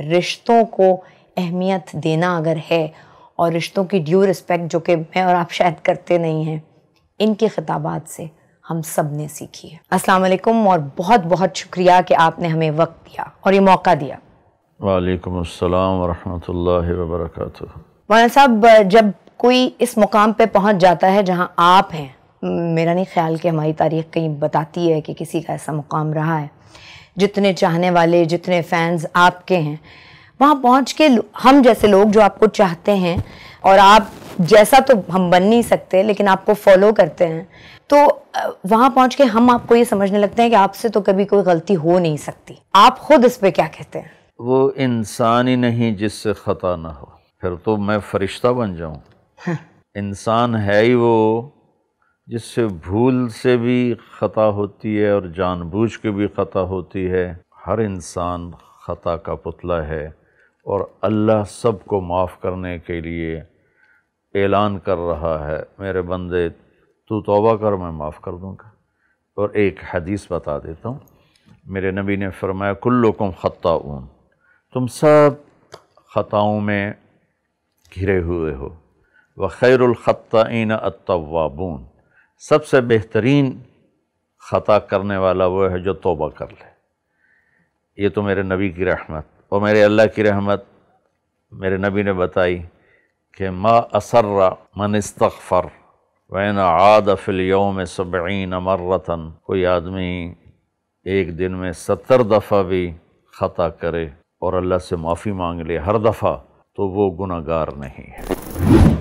रिश्तों को अहमियत देना अगर है और रिश्तों की ड्यू रिस्पेक्ट जो कि मैं और आप शायद करते नहीं हैं इनके खिताबात से हम सब ने सीखी है अस्सलाम वालेकुम और बहुत बहुत शुक्रिया कि आपने हमें वक्त दिया और ये मौका दिया वालेकुम अस्सलाम वरहमतुल्लाहि वबरकातुहू मौलाना साहब जब कोई इस मुकाम पे पहुंच जाता है जहां आप हैं मेरा नहीं ख्याल कि हमारी तारीख कहीं बताती है कि किसी का ऐसा मुकाम रहा है जितने चाहने वाले जितने फैंस आपके हैं वहाँ पहुँच के हम जैसे लोग जो आपको चाहते हैं और आप जैसा तो हम बन नहीं सकते लेकिन आपको फॉलो करते हैं तो वहाँ पहुँच के हम आपको ये समझने लगते हैं कि आपसे तो कभी कोई गलती हो नहीं सकती आप खुद इस पर क्या कहते हैं वो इंसान ही नहीं जिससे ख़ता ना हो फिर तो मैं फरिश्ता बन जाऊँ हाँ। इंसान है ही वो जिससे भूल से भी ख़ता होती है और जानबूझ के भी ख़ता होती है हर इंसान ख़ता का पुतला है और अल्लाह सब को माफ़ करने के लिए ऐलान कर रहा है मेरे बंदे तू तौबा कर मैं माफ़ कर दूँगा और एक हदीस बता देता हूँ मेरे नबी ने फरमाया कुल्लुकुम ऊन तुम सब ख़ताओं में घिरे हुए हो व इन अतवाबून सबसे बेहतरीन ख़ता करने वाला वो है जो तोबा कर ले ये तो मेरे नबी की रहमत और मेरे अल्लाह की रहमत मेरे नबी ने बताई कि मा असर मन इस्तफ़र वैन आद फिलयोम सबीन मर्रतन कोई आदमी एक दिन में सत्तर दफ़ा भी ख़ता करे और अल्लाह से माफ़ी मांग ले हर दफ़ा तो वो गुनागार नहीं है